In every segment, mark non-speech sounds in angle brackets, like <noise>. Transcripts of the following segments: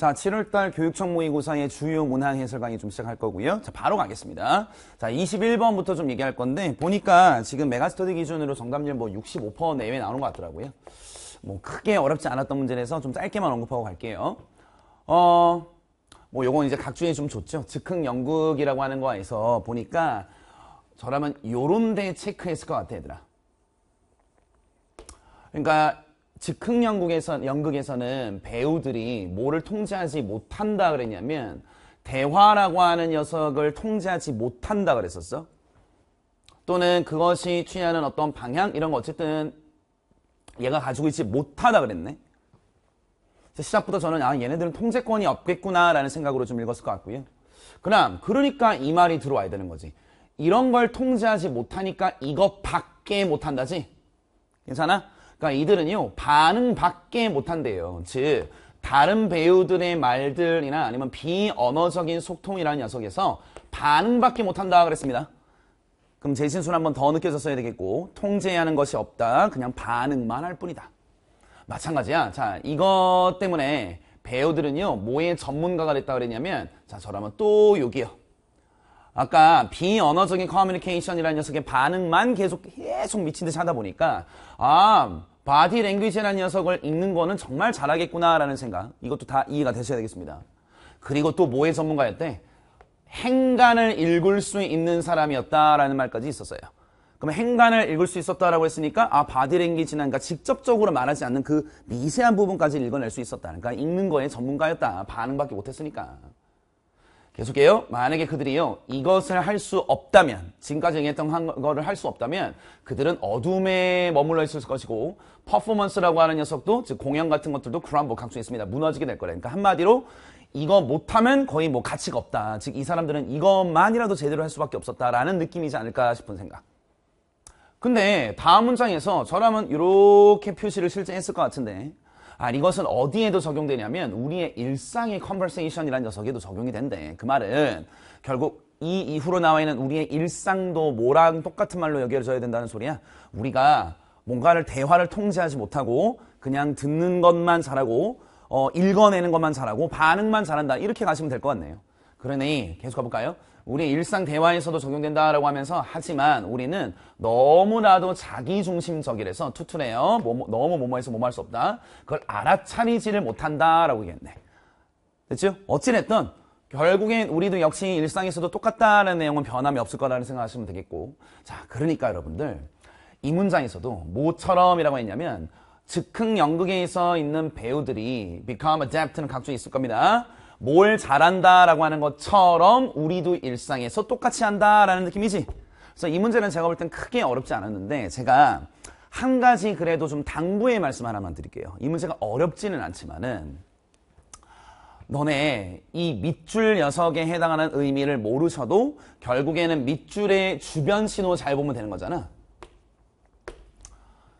자, 7월달 교육청 모의고사의 주요 문항 해설 강의 좀 시작할 거고요. 자, 바로 가겠습니다. 자, 21번부터 좀 얘기할 건데 보니까 지금 메가스터디 기준으로 정답률 뭐 65% 내외 나오는 것 같더라고요. 뭐 크게 어렵지 않았던 문제라서 좀 짧게만 언급하고 갈게요. 어, 뭐 요건 이제 각주에 좀 좋죠. 즉흥 연극이라고 하는 거에서 보니까 저라면 요런 데 체크했을 것 같아, 얘들아. 그러니까 즉흥 연극에서 연극에서는 배우들이 뭐를 통제하지 못한다 그랬냐면 대화라고 하는 녀석을 통제하지 못한다 그랬었어. 또는 그것이 취하는 어떤 방향 이런 거 어쨌든 얘가 가지고 있지 못하다 그랬네. 시작부터 저는 아 얘네들은 통제권이 없겠구나라는 생각으로 좀 읽었을 것 같고요. 그럼 그러니까 이 말이 들어와야 되는 거지. 이런 걸 통제하지 못하니까 이것밖에 못한다지. 괜찮아? 그러니까 이들은요 반응밖에 못한대요. 즉 다른 배우들의 말들이나 아니면 비언어적인 소통이라는 녀석에서 반응밖에 못한다 그랬습니다. 그럼 제신술는 한번 더 느껴졌어야 되겠고 통제하는 것이 없다. 그냥 반응만 할 뿐이다. 마찬가지야. 자 이것 때문에 배우들은요 뭐에 전문가가 됐다 그랬냐면 자 저라면 또 여기요. 아까 비언어적인 커뮤니케이션이라는 녀석의 반응만 계속 계속 미친 듯이 하다 보니까 아 바디 랭귀지라는 녀석을 읽는 거는 정말 잘하겠구나라는 생각 이것도 다 이해가 되셔야 되겠습니다. 그리고 또 뭐의 전문가였대? 행간을 읽을 수 있는 사람이었다라는 말까지 있었어요. 그럼 행간을 읽을 수 있었다라고 했으니까 아 바디랭귀지나 그러니까 직접적으로 말하지 않는 그 미세한 부분까지 읽어낼 수 있었다. 그러니까 읽는 거에 전문가였다. 반응밖에 못했으니까. 계속해요. 만약에 그들이요 이것을 할 수 없다면 지금까지 얘기했던 한 거를 할 수 없다면 그들은 어둠에 머물러 있을 것이고 퍼포먼스라고 하는 녀석도 즉 공연 같은 것들도 크람보 각성있습니다 무너지게 될거래그러니까 한마디로 이거 못하면 거의 뭐 가치가 없다. 즉 이 사람들은 이것만이라도 제대로 할 수밖에 없었다라는 느낌이지 않을까 싶은 생각. 근데 다음 문장에서 저라면 이렇게 표시를 실제 했을 것 같은데 아, 이것은 어디에도 적용되냐면 우리의 일상의 컨버세이션이라는 녀석에도 적용이 된대. 그 말은 결국 이 이후로 나와 있는 우리의 일상도 뭐랑 똑같은 말로 여겨져야 된다는 소리야. 우리가 뭔가를 대화를 통제하지 못하고 그냥 듣는 것만 잘하고 어, 읽어내는 것만 잘하고 반응만 잘한다. 이렇게 가시면 될 것 같네요. 그러니 계속 가볼까요? 우리 일상 대화에서도 적용된다라고 하면서 하지만 우리는 너무나도 자기중심적이라서 투투네요 너무 뭐뭐해서 뭐뭐 할수 없다. 그걸 알아차리지를 못한다라고 얘기했네. 됐죠? 어찌됐든 결국엔 우리도 역시 일상에서도 똑같다는 내용은 변함이 없을 거라는 생각하시면 되겠고 자 그러니까 여러분들 이 문장에서도 모처럼이라고 했냐면 즉흥 연극에서 있는 배우들이 become adept는 각주에 있을 겁니다. 뭘 잘한다라고 하는 것처럼 우리도 일상에서 똑같이 한다라는 느낌이지. 그래서 이 문제는 제가 볼 땐 크게 어렵지 않았는데 제가 한 가지 그래도 좀 당부의 말씀 하나만 드릴게요. 이 문제가 어렵지는 않지만은 너네 이 밑줄 녀석에 해당하는 의미를 모르셔도 결국에는 밑줄의 주변 신호 잘 보면 되는 거잖아.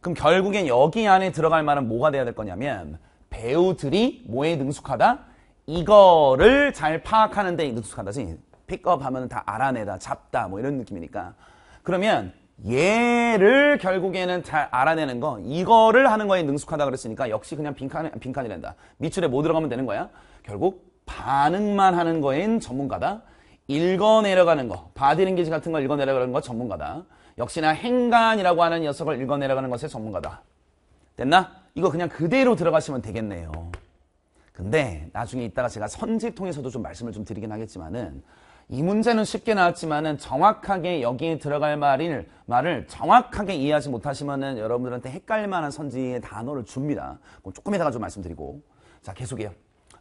그럼 결국엔 여기 안에 들어갈 말은 뭐가 돼야 될 거냐면 배우들이 뭐에 능숙하다? 이거를 잘 파악하는 데 능숙하다지 픽업하면 다 알아내다 잡다 뭐 이런 느낌이니까 그러면 얘를 결국에는 잘 알아내는 거 이거를 하는 거에 능숙하다 그랬으니까 역시 그냥 빈칸, 빈칸이 된다 밑줄에 뭐 들어가면 되는 거야 결국 반응만 하는 거엔 전문가다 읽어 내려가는 거 바디 랭귀지 같은 걸 읽어 내려가는 거 전문가다 역시나 행간이라고 하는 녀석을 읽어 내려가는 것의 전문가다 됐나? 이거 그냥 그대로 들어가시면 되겠네요 근데 나중에 이따가 제가 선지 통해서도 좀 말씀을 좀 드리긴 하겠지만은 이 문제는 쉽게 나왔지만은 정확하게 여기에 들어갈 말을 말을 정확하게 이해하지 못하시면은 여러분들한테 헷갈릴 만한 선지의 단어를 줍니다. 그럼 조금 이따가 좀 말씀드리고 자 계속해요.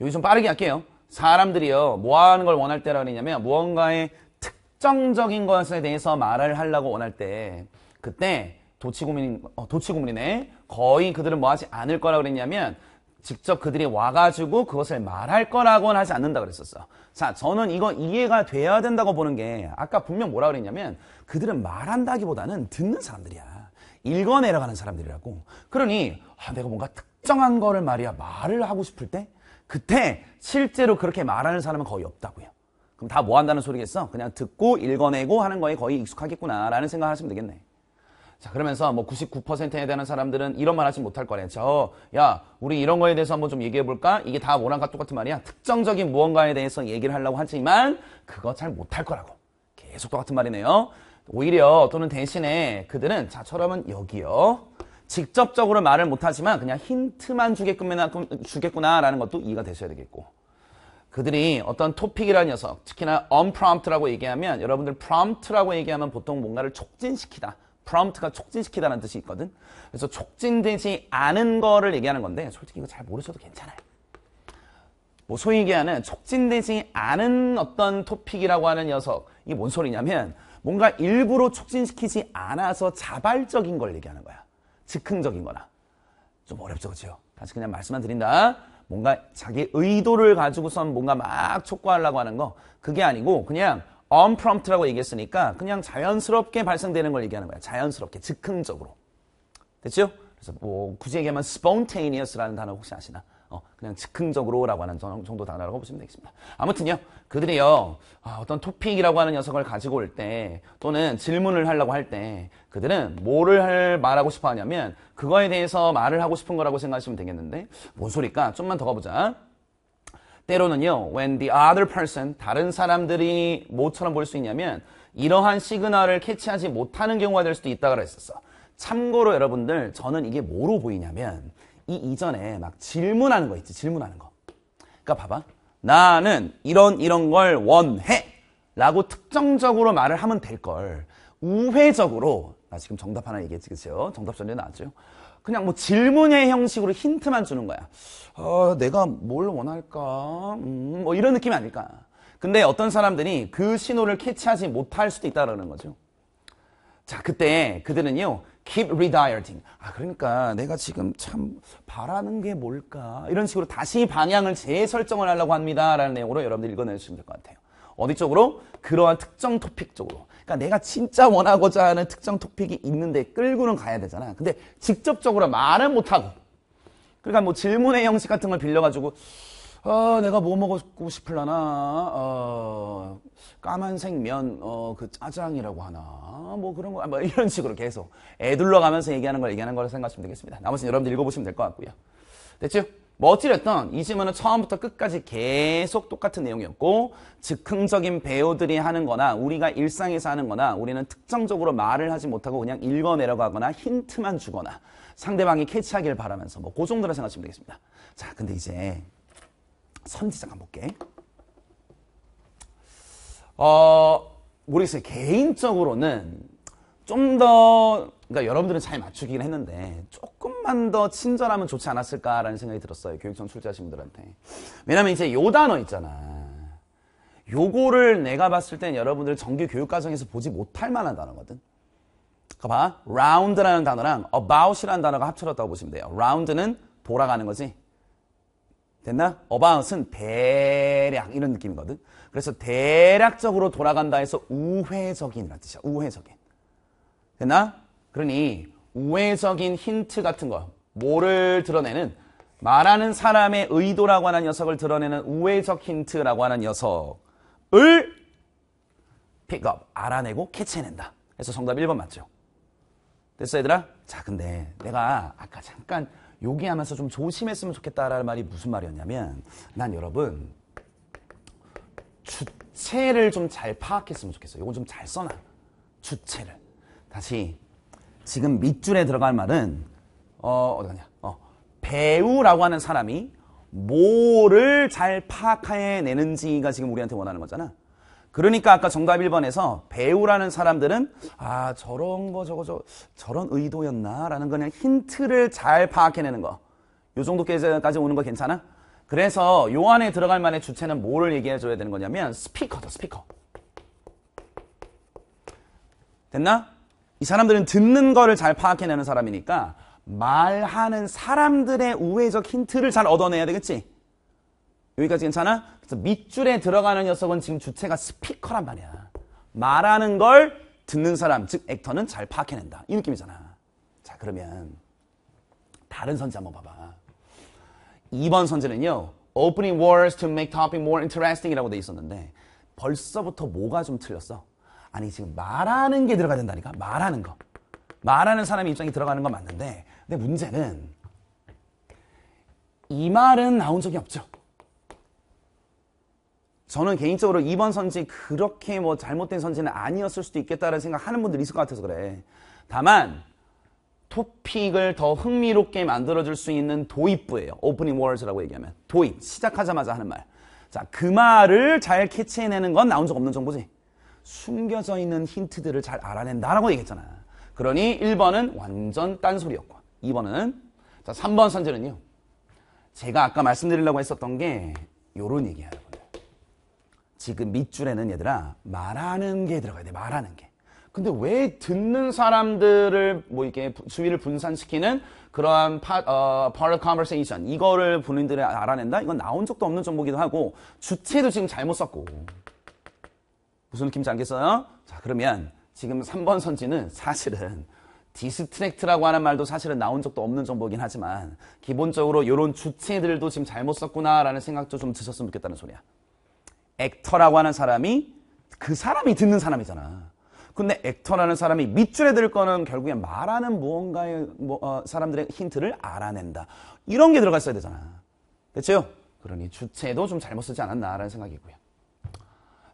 여기 좀 빠르게 할게요. 사람들이요 뭐 하는 걸 원할 때라 그러냐면 무언가의 특정적인 것에 대해서 말을 하려고 원할 때 그때 도치고민 어, 도치고민이네 거의 그들은 뭐 하지 않을 거라 그랬냐면 직접 그들이 와가지고 그것을 말할 거라고는 하지 않는다 그랬었어. 자, 저는 이거 이해가 돼야 된다고 보는 게 아까 분명 뭐라 그랬냐면 그들은 말한다기보다는 듣는 사람들이야. 읽어 내려가는 사람들이라고. 그러니 아, 내가 뭔가 특정한 거를 말이야 말을 하고 싶을 때 그때 실제로 그렇게 말하는 사람은 거의 없다고요. 그럼 다 뭐 한다는 소리겠어? 그냥 듣고 읽어내고 하는 거에 거의 익숙하겠구나라는 생각을 하시면 되겠네. 자 그러면서 뭐 99%에 대한 사람들은 이런 말 하지 못할 거래 저야 우리 이런 거에 대해서 한번 좀 얘기해 볼까? 이게 다 뭐랑 똑같은 말이야. 특정적인 무언가에 대해서 얘기를 하려고 하지만 그거 잘 못할 거라고. 계속 똑같은 말이네요. 오히려 또는 대신에 그들은 자처럼은 여기요. 직접적으로 말을 못하지만 그냥 힌트만 주겠구나, 주겠구나라는 것도 이해가 되셔야 되겠고 그들이 어떤 토픽이라는 녀석 특히나 언프 p r 트라고 얘기하면 여러분들 프 r o 트라고 얘기하면 보통 뭔가를 촉진시키다 prompt가 촉진시키다는 뜻이 있거든. 그래서 촉진되지 않은 거를 얘기하는 건데 솔직히 이거 잘 모르셔도 괜찮아요. 뭐 소위 얘기하는 촉진되지 않은 어떤 토픽이라고 하는 녀석 이게 뭔 소리냐면 뭔가 일부러 촉진시키지 않아서 자발적인 걸 얘기하는 거야. 즉흥적인 거나. 좀 어렵죠, 그죠? 다시 그냥 말씀만 드린다. 뭔가 자기 의도를 가지고선 뭔가 막 촉구하려고 하는 거 그게 아니고 그냥 unprompt라고 얘기했으니까 그냥 자연스럽게 발생되는 걸 얘기하는 거야. 자연스럽게, 즉흥적으로. 됐죠? 그래서 뭐 굳이 얘기하면 spontaneous라는 단어 혹시 아시나? 어, 그냥 즉흥적으로라고 하는 정도 단어라고 보시면 되겠습니다. 아무튼요, 그들이요, 아, 어떤 토픽이라고 하는 녀석을 가지고 올 때, 또는 질문을 하려고 할 때, 그들은 뭐를 할, 말하고 싶어 하냐면, 그거에 대해서 말을 하고 싶은 거라고 생각하시면 되겠는데, 뭔 소리일까? 좀만 더 가보자. 때로는요, when the other person, 다른 사람들이 뭐처럼 볼 수 있냐면, 이러한 시그널을 캐치하지 못하는 경우가 될 수도 있다고 그랬었어. 참고로 여러분들, 저는 이게 뭐로 보이냐면, 이 이전에 막 질문하는 거 있지, 질문하는 거. 그러니까 봐봐. 나는 이런 이런 걸 원해! 라고 특정적으로 말을 하면 될 걸, 우회적으로, 나 지금 정답 하나 얘기했지, 그죠? 정답 전에 나왔죠? 그냥 뭐 질문의 형식으로 힌트만 주는 거야. 어, 내가 뭘 원할까? 음, 뭐 이런 느낌이 아닐까? 근데 어떤 사람들이 그 신호를 캐치하지 못할 수도 있다라는 거죠. 자, 그때 그들은요. keep redirecting. 아, 그러니까 내가 지금 참 바라는 게 뭘까? 이런 식으로 다시 방향을 재설정을 하려고 합니다라는 내용으로 여러분들 읽어내주시면 될 것 같아요. 어디 쪽으로? 그러한 특정 토픽 쪽으로. 그러니까 내가 진짜 원하고자 하는 특정 토픽이 있는데 끌고는 가야 되잖아. 근데 직접적으로 말은 못하고. 그러니까 뭐 질문의 형식 같은 걸 빌려가지고 어, 내가 뭐 먹고 싶을라나 어, 까만색 면, 어, 그 짜장이라고 하나, 뭐 그런 거, 아, 뭐 이런 식으로 계속 애둘러 가면서 얘기하는 걸 얘기하는 걸 생각하시면 되겠습니다. 나머지는 여러분들 읽어보시면 될 것 같고요. 됐죠? 뭐 어찌됐든 이 질문은 처음부터 끝까지 계속 똑같은 내용이었고 즉흥적인 배우들이 하는 거나 우리가 일상에서 하는 거나 우리는 특정적으로 말을 하지 못하고 그냥 읽어 내려가거나 힌트만 주거나 상대방이 캐치하길 바라면서 뭐 그 정도라 생각하시면 되겠습니다. 자 근데 이제 선지 자가 볼게. 어 모르겠어요. 개인적으로는 좀 더 그러니까 여러분들은 잘 맞추긴 했는데 조금 조금만 더 친절하면 좋지 않았을까라는 생각이 들었어요. 교육청 출제하신 분들한테. 왜냐면 이제 요 단어 있잖아. 요거를 내가 봤을 땐 여러분들 정규 교육 과정에서 보지 못할 만한 단어거든. 그 봐. round라는 단어랑 about이라는 단어가 합쳐졌다고 보시면 돼요. round는 돌아가는 거지. 됐나? about은 대략 이런 느낌이거든. 그래서 대략적으로 돌아간다 해서 우회적인이라는 뜻이야. 우회적인. 됐나? 그러니 우회적인 힌트 같은 거 뭐를 드러내는 말하는 사람의 의도라고 하는 녀석을 드러내는 우회적 힌트라고 하는 녀석을 픽업, 알아내고 캐치해낸다. 그래서 정답 1번 맞죠? 됐어 얘들아? 자 근데 내가 아까 잠깐 요기하면서 좀 조심했으면 좋겠다라는 말이 무슨 말이었냐면 난 여러분 주체를 좀 잘 파악했으면 좋겠어요. 이건 좀 잘 써놔. 주체를. 다시 지금 밑줄에 들어갈 말은 어, 어디 가냐? 어, 배우라고 하는 사람이 뭐를 잘 파악해내는지가 지금 우리한테 원하는 거잖아. 그러니까 아까 정답 1번에서 배우라는 사람들은 아 저런 거 저거 저 저런 의도였나라는 거는 힌트를 잘 파악해내는 거. 요 정도까지 오는 거 괜찮아? 그래서 요 안에 들어갈 만의 주체는 뭐를 얘기해 줘야 되는 거냐면 스피커다 스피커. 됐나? 이 사람들은 듣는 거를 잘 파악해내는 사람이니까 말하는 사람들의 우회적 힌트를 잘 얻어내야 되겠지. 여기까지 괜찮아? 그래서 밑줄에 들어가는 녀석은 지금 주체가 스피커란 말이야. 말하는 걸 듣는 사람, 즉 액터는 잘 파악해낸다. 이 느낌이잖아. 자, 그러면 다른 선지 한번 봐봐. 2번 선지는요. Opening words to make topic more interesting 이라고 돼 있었는데 벌써부터 뭐가 좀 틀렸어? 아니 지금 말하는 게 들어가야 된다니까 말하는 거 말하는 사람의 입장이 들어가는 건 맞는데 근데 문제는 이 말은 나온 적이 없죠 저는 개인적으로 이번 선지 그렇게 뭐 잘못된 선지는 아니었을 수도 있겠다는 라 생각하는 분들이 있을 것 같아서 그래 다만 토픽을 더 흥미롭게 만들어줄 수 있는 도입부예요 오프닝 월즈라고 얘기하면 도입 시작하자마자 하는 말자 그 말을 잘 캐치해내는 건 나온 적 없는 정보지 숨겨져 있는 힌트들을 잘 알아낸다라고 얘기했잖아. 그러니 1번은 완전 딴소리였고 2번은 자 3번 선제는요. 제가 아까 말씀드리려고 했었던 게 요런 얘기야 여러분들. 지금 밑줄에는 얘들아 말하는 게 들어가야 돼. 말하는 게. 근데 왜 듣는 사람들을 뭐 이렇게 주위를 분산시키는 그러한 파, 어, part conversation 이거를 본인들이 알아낸다? 이건 나온 적도 없는 정보기도 하고 주체도 지금 잘못 썼고 무슨 느낌인지 알겠어요? 자, 그러면 지금 3번 선지는 사실은 디스트랙트라고 하는 말도 사실은 나온 적도 없는 정보긴 이 하지만 기본적으로 이런 주체들도 지금 잘못 썼구나라는 생각도 좀 드셨으면 좋겠다는 소리야. 액터라고 하는 사람이 그 사람이 듣는 사람이잖아. 근데 액터라는 사람이 밑줄에 들 거는 결국에 말하는 무언가의 뭐, 어, 사람들의 힌트를 알아낸다. 이런 게들어갔어야 되잖아. 됐죠? 그러니 주체도 좀 잘못 쓰지 않았나라는 생각이고요.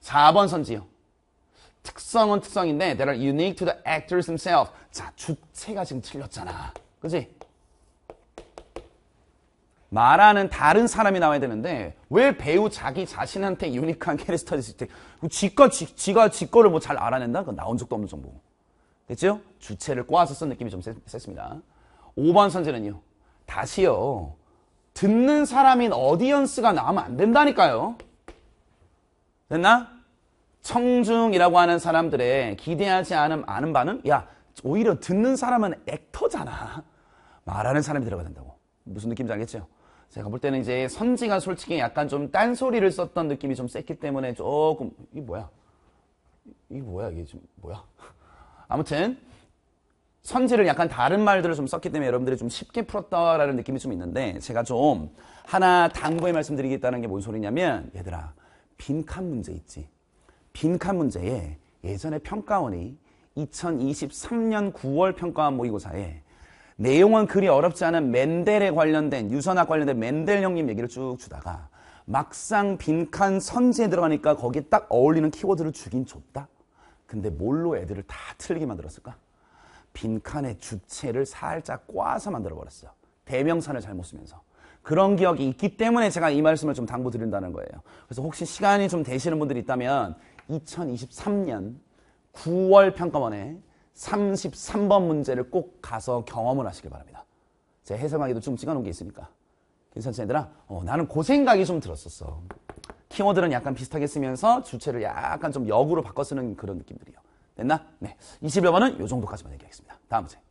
4번 선지요. 특성은 특성인데 that are unique to the actors themselves. 자, 주체가 지금 틀렸잖아. 그지 말하는 다른 사람이 나와야 되는데 왜 배우 자기 자신한테 유니크한 캐릭터리스틱 지가 지, 지가 지 거를 뭐 잘 알아낸다? 그건 나온 적도 없는 정보. 됐죠? 주체를 꼬아서 쓴 느낌이 좀 셌, 셌습니다. 5번 선지는요 다시요. 듣는 사람인 어디언스가 나오면 안 된다니까요. 됐나? 청중이라고 하는 사람들의 기대하지 않은 아는 반응? 야, 오히려 듣는 사람은 액터잖아. 말하는 사람이 들어가야 된다고. 무슨 느낌인지 알겠죠? 제가 볼 때는 이제 선지가 솔직히 약간 좀 딴소리를 썼던 느낌이 좀 셌기 때문에 조금, 이 뭐야? 이 뭐야? 이게 지금 뭐야? <laughs> 아무튼, 선지를 약간 다른 말들을 좀 썼기 때문에 여러분들이 좀 쉽게 풀었다라는 느낌이 좀 있는데 제가 좀 하나 당부의 말씀드리겠다는 게 뭔 소리냐면 얘들아 빈칸 문제 있지 빈칸 문제에 예전에 평가원이 2023년 9월 평가원 모의고사에 내용은 그리 어렵지 않은 맨델에 관련된 유선학 관련된 맨델 형님 얘기를 쭉 주다가 막상 빈칸 선지에 들어가니까 거기에 딱 어울리는 키워드를 주긴 줬다. 근데 뭘로 애들을 다 틀리게 만들었을까? 빈칸의 주체를 살짝 꽈서 만들어버렸어. 대명사를 잘못 쓰면서. 그런 기억이 있기 때문에 제가 이 말씀을 좀 당부드린다는 거예요. 그래서 혹시 시간이 좀 되시는 분들이 있다면 2023년 9월 평가원에 33번 문제를 꼭 가서 경험을 하시길 바랍니다. 제 해석하기도 좀 찍어놓은 게 있으니까. 괜찮지 얘들아? 어, 나는 그 생각이 좀 들었었어. 키워드는 약간 비슷하게 쓰면서 주체를 약간 좀 역으로 바꿔 쓰는 그런 느낌들이요. 됐나? 네. 21번은 요 정도까지만 얘기하겠습니다. 다음 문제.